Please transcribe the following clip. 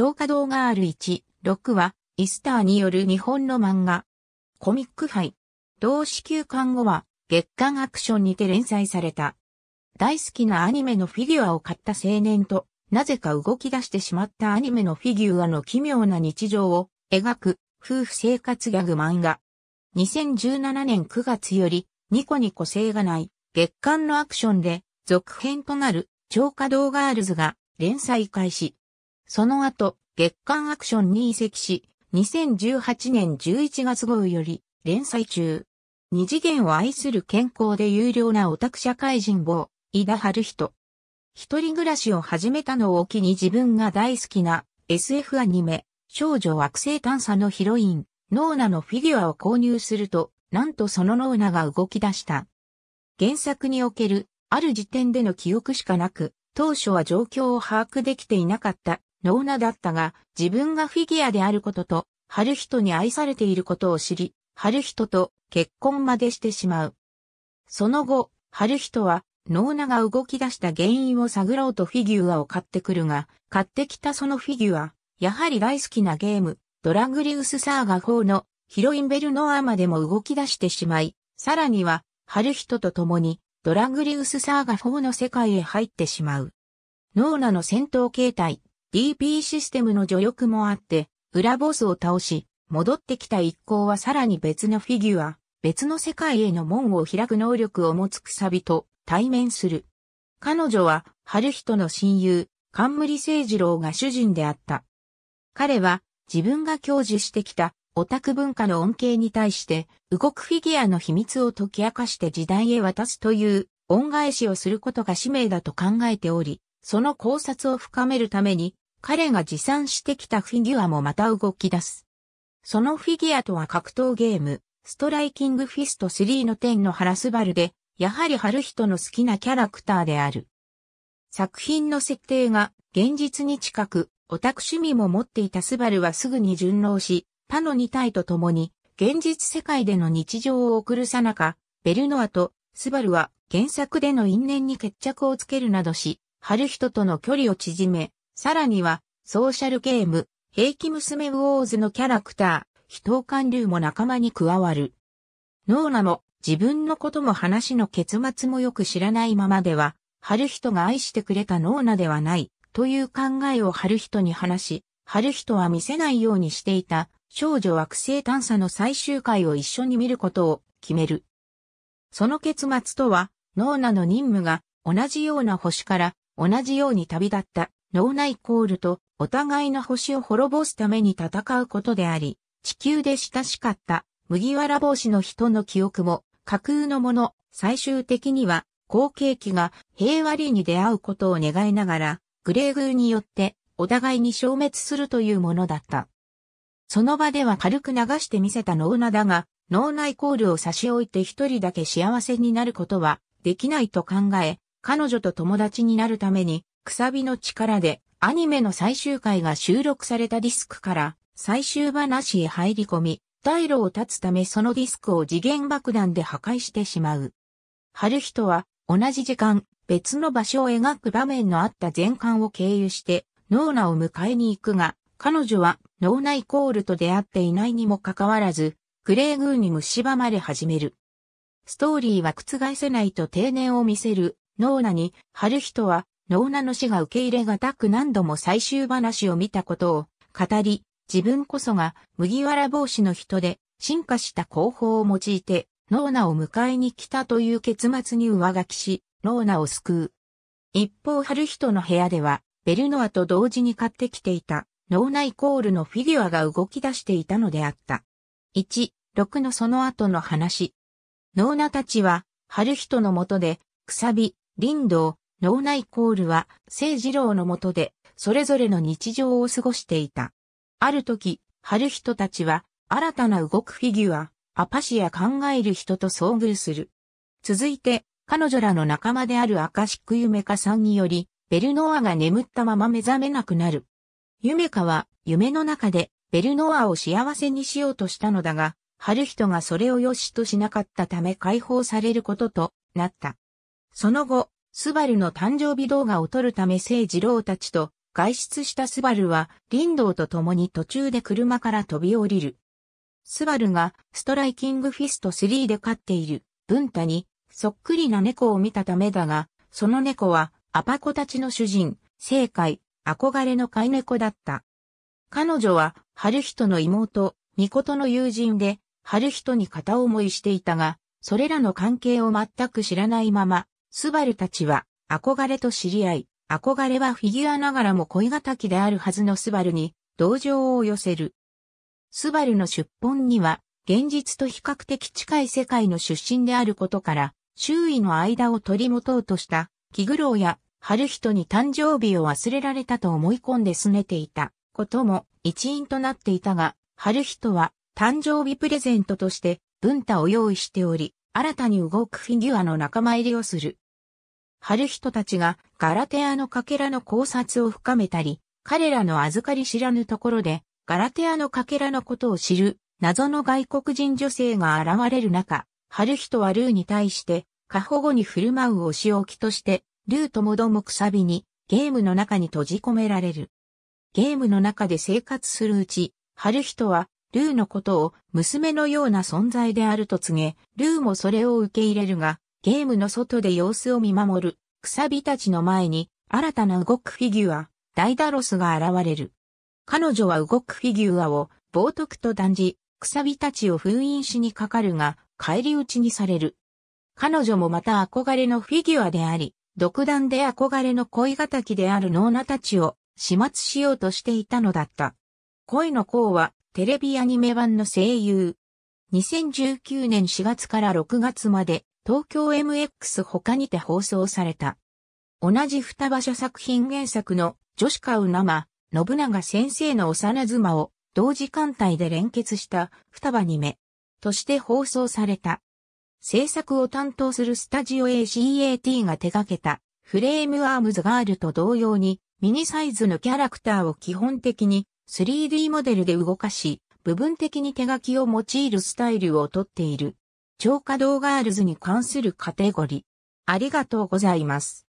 超華道ガール1、6は、イスターによる日本の漫画。コミック杯。同志休刊後は、月刊アクションにて連載された。大好きなアニメのフィギュアを買った青年と、なぜか動き出してしまったアニメのフィギュアの奇妙な日常を描く、夫婦生活ギャグ漫画。2017年9月より、ニコニコ性がない、月刊のアクションで、続編となる、超華道ガールズが連載開始。その後、月刊アクションに移籍し、2018年11月号より連載中。二次元を愛する健康で有料なオタク社会人坊、井田春人。一人暮らしを始めたのを機に自分が大好きな SF アニメ、少女惑星探査のヒロイン、ノーナのフィギュアを購入すると、なんとそのノーナが動き出した。原作における、ある時点での記憶しかなく、当初は状況を把握できていなかったノーナだったが、自分がフィギュアであることと、春人に愛されていることを知り、春人と結婚までしてしまう。その後、春人は、ノーナが動き出した原因を探ろうとフィギュアを買ってくるが、買ってきたそのフィギュア、やはり大好きなゲーム、ドラグリウスサーガ4のヒロインベルノアまでも動き出してしまい、さらには、春人と共に、ドラグリウスサーガ4の世界へ入ってしまう。ノーナの戦闘形態、d p システムの助力もあって、裏ボスを倒し、戻ってきた一行はさらに別のフィギュア、別の世界への門を開く能力を持つくさびと対面する。彼女は、春人の親友、冠聖二郎が主人であった。彼は、自分が享受してきたオタク文化の恩恵に対して、動くフィギュアの秘密を解き明かして時代へ渡すという恩返しをすることが使命だと考えており、その考察を深めるために、彼が持参してきたフィギュアもまた動き出す。そのフィギュアとは格闘ゲーム、ストライキングフィスト3の10の原スバルで、やはり春人の好きなキャラクターである。作品の設定が現実に近く、オタク趣味も持っていたスバルはすぐに順応し、他の2体と共に、現実世界での日常を送るさなか、ベルノアとスバルは原作での因縁に決着をつけるなどし、春人との距離を縮め、さらには、ソーシャルゲーム、平気娘ウォーズのキャラクター、人を間流も仲間に加わる。ノーナも、自分のことも話の結末もよく知らないままでは、春人が愛してくれたノーナではない、という考えを春人に話し、春人は見せないようにしていた、少女惑星探査の最終回を一緒に見ることを決める。その結末とは、ノーナの任務が同じような星から同じように旅立った脳内コールとお互いの星を滅ぼすために戦うことであり、地球で親しかった麦わら帽子の人の記憶も架空のもの、最終的には後継機が平和理に出会うことを願いながら、グレーグーによってお互いに消滅するというものだった。その場では軽く流してみせた脳なだが、脳内コールを差し置いて一人だけ幸せになることはできないと考え、彼女と友達になるために、くさびの力でアニメの最終回が収録されたディスクから最終話へ入り込み、退路を断つためそのディスクを次元爆弾で破壊してしまう。春人は同じ時間、別の場所を描く場面のあった全巻を経由して、ノーナを迎えに行くが、彼女はノーナイコールと出会っていないにもかかわらず、クレーグーに蝕まれ始める。ストーリーは覆せないと定年を見せるノーナに、春人は、ノーナの死が受け入れがたく何度も最終話を見たことを語り、自分こそが麦わら帽子の人で進化した工法を用いて、ノーナを迎えに来たという結末に上書きし、ノーナを救う。一方、春人の部屋では、ベルノアと同時に買ってきていた、ノーナイコールのフィギュアが動き出していたのであった。1、6のその後の話。ノーナたちは、春人のもとで、くさび、林道、脳内コールは、聖二郎の下で、それぞれの日常を過ごしていた。ある時、春人たちは、新たな動くフィギュア、アパシア考える人と遭遇する。続いて、彼女らの仲間であるアカシックユメカさんにより、ベルノアが眠ったまま目覚めなくなる。ユメカは、夢の中で、ベルノアを幸せにしようとしたのだが、春人がそれを良しとしなかったため解放されることとなった。その後、スバルの誕生日動画を撮るため聖二郎たちと外出したスバルは林道と共に途中で車から飛び降りる。スバルがストライキングフィスト3で飼っている文太にそっくりな猫を見たためだが、その猫はアパコたちの主人、正解、憧れの飼い猫だった。彼女は春人の妹、ミコトの友人で、春人に片思いしていたが、それらの関係を全く知らないまま、スバルたちは憧れと知り合い、憧れはフィギュアながらも恋きであるはずのスバルに同情を寄せる。スバルの出本には現実と比較的近い世界の出身であることから周囲の間を取り持とうとした気苦労や春人に誕生日を忘れられたと思い込んで拗ねていたことも一因となっていたが、春人は誕生日プレゼントとして文太を用意しており、新たに動くフィギュアの仲間入りをする。春人たちがガラテアのかけらの考察を深めたり、彼らの預かり知らぬところで、ガラテアのかけらのことを知る謎の外国人女性が現れる中、春人はルーに対して、過保護に振る舞うお仕置きとして、ルーともどもくさびに、ゲームの中に閉じ込められる。ゲームの中で生活するうち、春人はルーのことを娘のような存在であると告げ、ルーもそれを受け入れるが、ゲームの外で様子を見守る、くさびたちの前に、新たな動くフィギュア、ダイダロスが現れる。彼女は動くフィギュアを冒涜と断じ、くさびたちを封印しにかかるが、返り討ちにされる。彼女もまた憧れのフィギュアであり、独断で憧れの恋敵であるノーナたちを始末しようとしていたのだった。恋の子はテレビアニメ版の声優。2019年4月から6月まで東京 MX 他にて放送された。同じ双葉社作品原作の女子カウ生、信長先生の幼妻を同時間帯で連結した双葉ニメ、として放送された。制作を担当するスタジオ ACAT が手掛けたフレームアームズガールと同様にミニサイズのキャラクターを基本的に 3D モデルで動かし、部分的に手書きを用いるスタイルをとっている。超稼働ガールズに関するカテゴリー。ありがとうございます。